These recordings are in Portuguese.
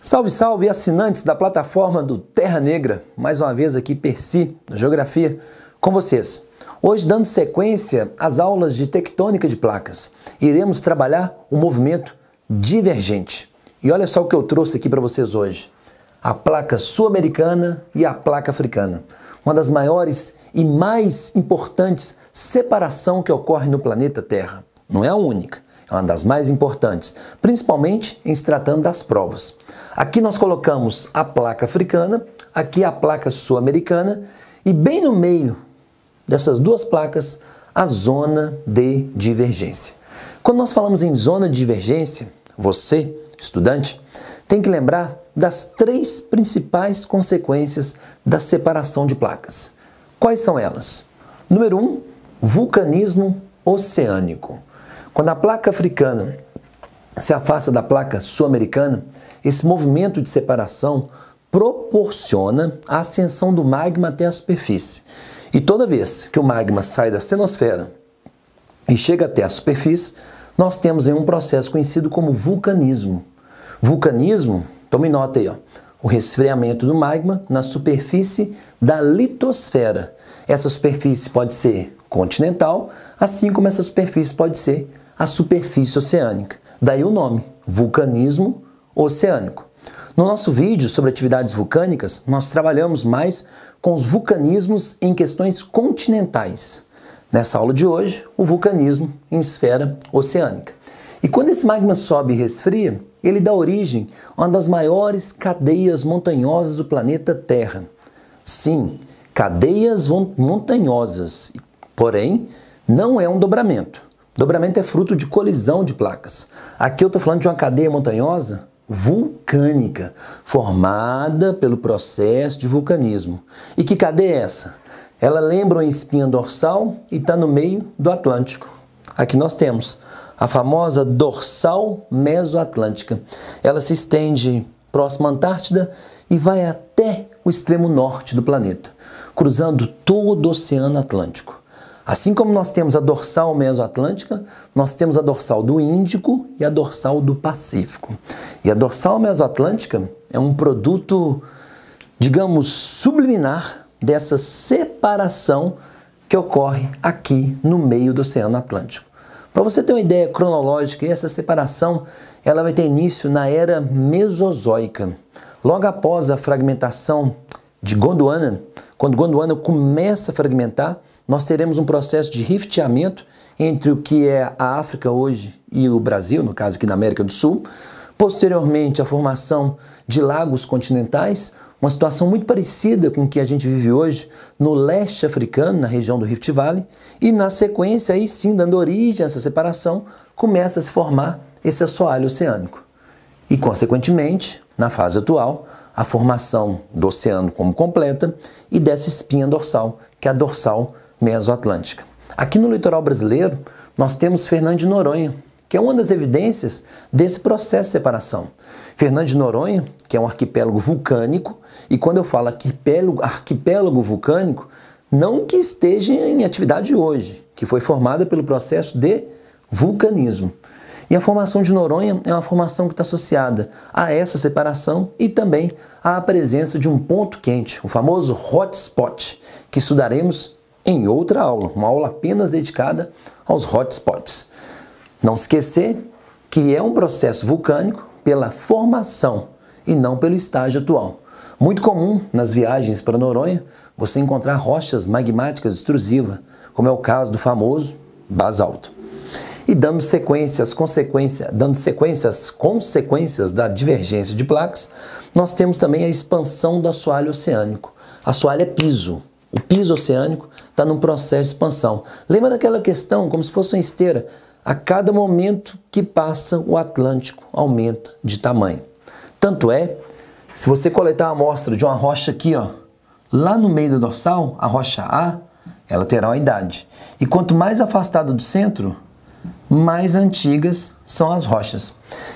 Salve, salve, assinantes da plataforma do Terra Negra. Mais uma vez aqui, Percy, da Geografia, com vocês. Hoje, dando sequência às aulas de tectônica de placas, iremos trabalhar o movimento divergente. E olha só o que eu trouxe aqui para vocês hoje. A placa sul-americana e a placa africana. Uma das maiores e mais importantes separação que ocorre no planeta Terra. Não é a única, é uma das mais importantes, principalmente em se tratando das provas. Aqui nós colocamos a placa africana, aqui a placa sul-americana e bem no meio dessas duas placas a zona de divergência. Quando nós falamos em zona de divergência, você, estudante, tem que lembrar das três principais consequências da separação de placas. Quais são elas? Número 1, um, vulcanismo oceânico. Quando a placa africana se afasta da placa sul-americana, esse movimento de separação proporciona a ascensão do magma até a superfície. E toda vez que o magma sai da cenosfera e chega até a superfície, nós temos um processo conhecido como vulcanismo. Vulcanismo, tome nota aí, ó, o resfriamento do magma na superfície da litosfera. Essa superfície pode ser continental, assim como essa superfície pode ser à superfície oceânica. Daí o nome, vulcanismo oceânico. No nosso vídeo sobre atividades vulcânicas, nós trabalhamos mais com os vulcanismos em questões continentais. Nessa aula de hoje, o vulcanismo em esfera oceânica. E quando esse magma sobe e resfria, ele dá origem a uma das maiores cadeias montanhosas do planeta Terra. Sim, cadeias montanhosas, porém, não é um dobramento. Dobramento é fruto de colisão de placas. Aqui eu estou falando de uma cadeia montanhosa vulcânica, formada pelo processo de vulcanismo. E que cadeia é essa? Ela lembra uma espinha dorsal e está no meio do Atlântico. Aqui nós temos a famosa dorsal mesoatlântica. Ela se estende próximo à Antártida e vai até o extremo norte do planeta, cruzando todo o Oceano Atlântico. Assim como nós temos a dorsal mesoatlântica, nós temos a dorsal do Índico e a dorsal do Pacífico. E a dorsal mesoatlântica é um produto, digamos, subliminar dessa separação que ocorre aqui no meio do Oceano Atlântico. Para você ter uma ideia cronológica, essa separação ela vai ter início na era Mesozoica. Logo após a fragmentação de Gondwana, quando Gondwana começa a fragmentar, nós teremos um processo de rifteamento entre o que é a África hoje e o Brasil, no caso aqui na América do Sul, posteriormente a formação de lagos continentais, uma situação muito parecida com o que a gente vive hoje no leste africano, na região do Rift Valley, e na sequência, aí sim, dando origem a essa separação, começa a se formar esse assoalho oceânico. E, consequentemente, na fase atual, a formação do oceano como completa e dessa espinha dorsal, que é a dorsal mesoatlântica. Aqui no litoral brasileiro, nós temos Fernando de Noronha, que é uma das evidências desse processo de separação. Fernando de Noronha, que é um arquipélago vulcânico, e quando eu falo arquipélago, arquipélago vulcânico, não que esteja em atividade hoje, que foi formada pelo processo de vulcanismo. E a formação de Noronha é uma formação que está associada a essa separação e também à presença de um ponto quente, o famoso hotspot, que estudaremos em outra aula, uma aula apenas dedicada aos hotspots. Não esquecer que é um processo vulcânico pela formação e não pelo estágio atual. Muito comum nas viagens para Noronha você encontrar rochas magmáticas extrusivas, como é o caso do famoso basalto. E dando sequência às consequências, dando sequência às consequências da divergência de placas, nós temos também a expansão do assoalho oceânico. Assoalho é piso, o piso oceânico está num processo de expansão. Lembra daquela questão, como se fosse uma esteira? A cada momento que passa, o Atlântico aumenta de tamanho. Tanto é, se você coletar a amostra de uma rocha aqui, ó, lá no meio do dorsal, a rocha A, ela terá uma idade. E quanto mais afastada do centro, mais antigas são as rochas.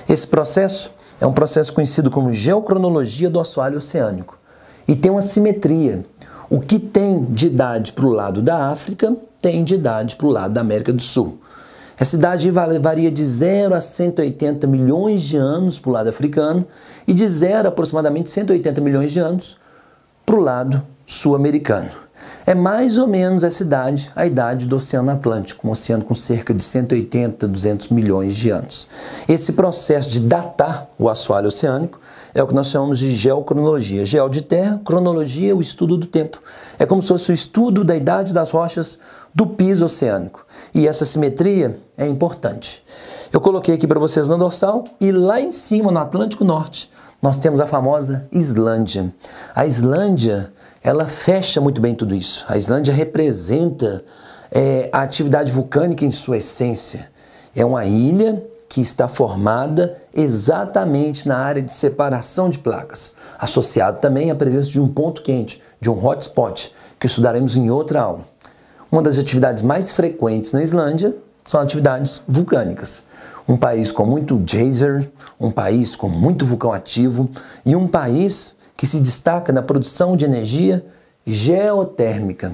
Esse processo é um processo conhecido como geocronologia do assoalho oceânico e tem uma simetria. O que tem de idade para o lado da África tem de idade para o lado da América do Sul. Essa idade varia de 0 a 180 milhões de anos para o lado africano e de 0 a aproximadamente 180 milhões de anos para o lado sul-americano. É mais ou menos essa idade, a idade do Oceano Atlântico, um oceano com cerca de 180, 200 milhões de anos. Esse processo de datar o assoalho oceânico é o que nós chamamos de geocronologia. Geo de terra, cronologia, o estudo do tempo. É como se fosse o estudo da idade das rochas do piso oceânico. E essa simetria é importante. Eu coloquei aqui para vocês na dorsal e lá em cima, no Atlântico Norte, nós temos a famosa Islândia. A Islândia, ela fecha muito bem tudo isso. A Islândia representa é, a atividade vulcânica em sua essência. É uma ilha que está formada exatamente na área de separação de placas, associado também à presença de um ponto quente, de um hotspot, que estudaremos em outra aula. Uma das atividades mais frequentes na Islândia são atividades vulcânicas. Um país com muito geyser, um país com muito vulcão ativo e um país que se destaca na produção de energia geotérmica,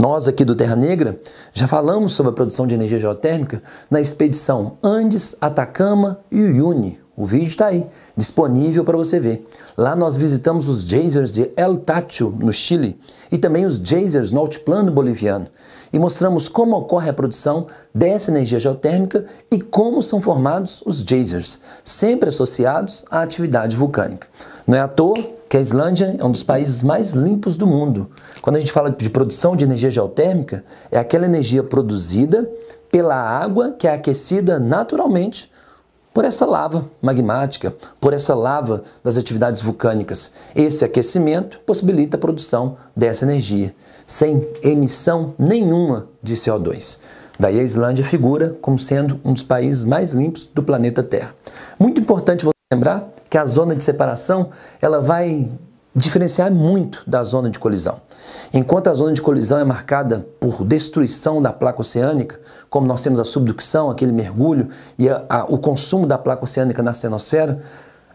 nós aqui do Terra Negra já falamos sobre a produção de energia geotérmica na expedição Andes, Atacama e Uyuni. O vídeo está aí, disponível para você ver. Lá nós visitamos os geysers de El Tacho, no Chile, e também os geysers no altiplano boliviano e mostramos como ocorre a produção dessa energia geotérmica e como são formados os geysers, sempre associados à atividade vulcânica. Não é à toa que a Islândia é um dos países mais limpos do mundo. Quando a gente fala de produção de energia geotérmica, é aquela energia produzida pela água que é aquecida naturalmente por essa lava magmática, por essa lava das atividades vulcânicas. Esse aquecimento possibilita a produção dessa energia, sem emissão nenhuma de CO2. Daí a Islândia figura como sendo um dos países mais limpos do planeta Terra. Muito importante você lembrar que a zona de separação ela vai diferenciar muito da zona de colisão. Enquanto a zona de colisão é marcada por destruição da placa oceânica, como nós temos a subducção, aquele mergulho e a, a, o consumo da placa oceânica na cenosfera,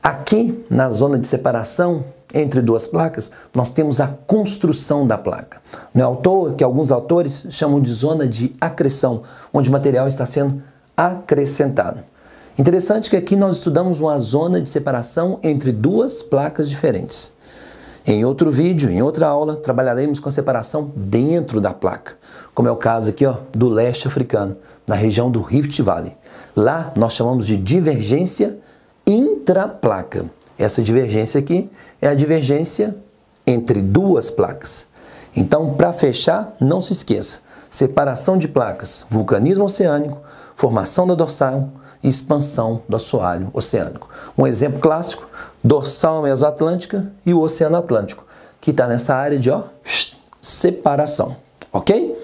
aqui na zona de separação entre duas placas, nós temos a construção da placa. Não é à toa que alguns autores chamam de zona de acreção, onde o material está sendo acrescentado. Interessante que aqui nós estudamos uma zona de separação entre duas placas diferentes. Em outro vídeo, em outra aula, trabalharemos com a separação dentro da placa, como é o caso aqui ó, do leste africano, na região do Rift Valley. Lá nós chamamos de divergência intraplaca. Essa divergência aqui é a divergência entre duas placas. Então, para fechar, não se esqueça, separação de placas, vulcanismo oceânico, formação da dorsal e expansão do assoalho oceânico. Um exemplo clássico, dorsal mesoatlântica e o Oceano Atlântico, que está nessa área de ó, separação, ok?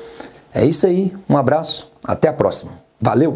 É isso aí, um abraço, até a próxima. Valeu!